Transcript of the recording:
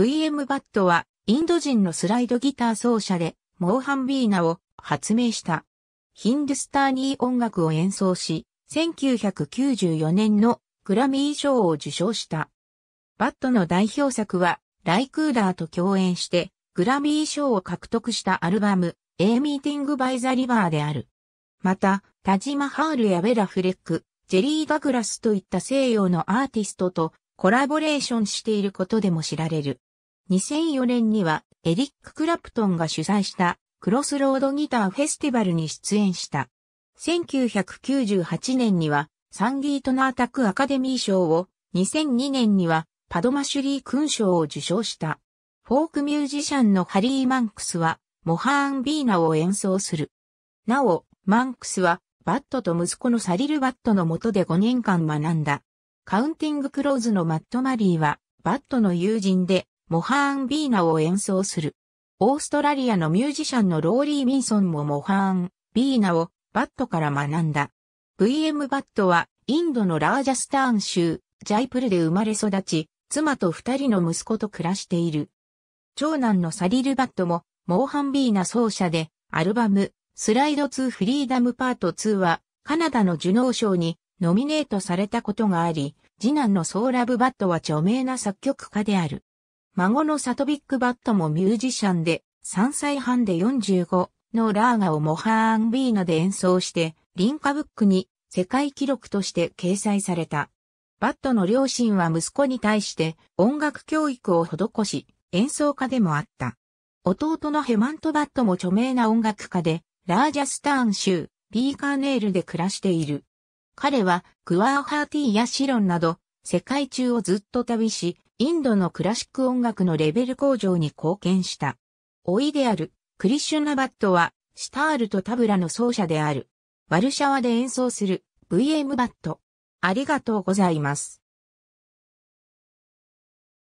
VM バットはインド人のスライドギター奏者でモーハンビーナを発明した。ヒンドゥスターニー音楽を演奏し、1994年のグラミー賞を受賞した。バットの代表作はライクーダーと共演してグラミー賞を獲得したアルバム A Meeting by the River である。また、タジマハールやベラ・フレック、ジェリー・ダグラスといった西洋のアーティストとコラボレーションしていることでも知られる。2004年にはエリック・クラプトンが主催したクロスロードギターフェスティバルに出演した。1998年にはサンギートナータクアカデミー賞を、2002年にはパドマシュリー勲章を受賞した。フォークミュージシャンのハリー・マンクスは、モハーン・ビーナを演奏する。なお、マンクスは、バットと息子のサリル・バットの下で5年間学んだ。カウンティング・クローズのマット・マリーは、バットの友人で、モハーン・ビーナを演奏する。オーストラリアのミュージシャンのローリー・ウィンソンもモハーン・ビーナをバットから学んだ。VM バットはインドのラージャスターン州ジャイプルで生まれ育ち、妻と二人の息子と暮らしている。長男のサリルバットもモーハン・ビーナ奏者でアルバムスライド2フリーダムパート2はカナダの受脳賞にノミネートされたことがあり、次男のソーラブバットは著名な作曲家である。孫のサトビック・バットもミュージシャンで、3歳半で45のラーガをモハーン・ビーナで演奏して、リンカブックに世界記録として掲載された。バットの両親は息子に対して音楽教育を施し、演奏家でもあった。弟のヘマント・バットも著名な音楽家で、ラージャスターン州、ビーカーネールで暮らしている。彼は、クワーハーティーやシロンなど、世界中をずっと旅し、インドのクラシック音楽のレベル向上に貢献した。老いである、クリシュナバットは、シタールとタブラの奏者である。ワルシャワで演奏する、VM バット。ありがとうございます。